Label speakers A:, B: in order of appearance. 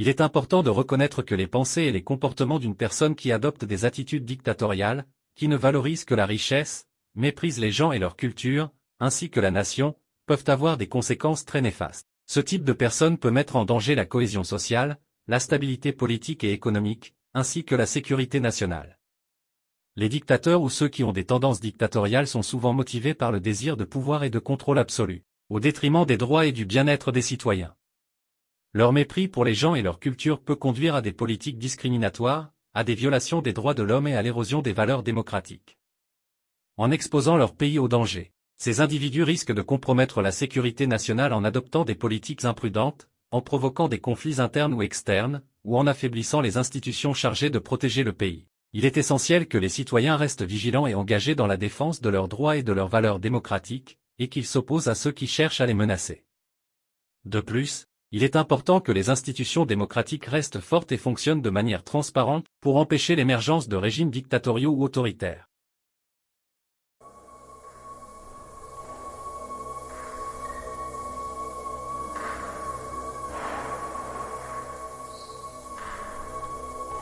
A: Il est important de reconnaître que les pensées et les comportements d'une personne qui adopte des attitudes dictatoriales, qui ne valorisent que la richesse, méprisent les gens et leur culture, ainsi que la nation, peuvent avoir des conséquences très néfastes. Ce type de personne peut mettre en danger la cohésion sociale, la stabilité politique et économique, ainsi que la sécurité nationale. Les dictateurs ou ceux qui ont des tendances dictatoriales sont souvent motivés par le désir de pouvoir et de contrôle absolu, au détriment des droits et du bien-être des citoyens. Leur mépris pour les gens et leur culture peut conduire à des politiques discriminatoires, à des violations des droits de l'homme et à l'érosion des valeurs démocratiques. En exposant leur pays au danger, ces individus risquent de compromettre la sécurité nationale en adoptant des politiques imprudentes, en provoquant des conflits internes ou externes, ou en affaiblissant les institutions chargées de protéger le pays. Il est essentiel que les citoyens restent vigilants et engagés dans la défense de leurs droits et de leurs valeurs démocratiques, et qu'ils s'opposent à ceux qui cherchent à les menacer. De plus, il est important que les institutions démocratiques restent fortes et fonctionnent de manière transparente pour empêcher l'émergence de régimes dictatoriaux ou autoritaires.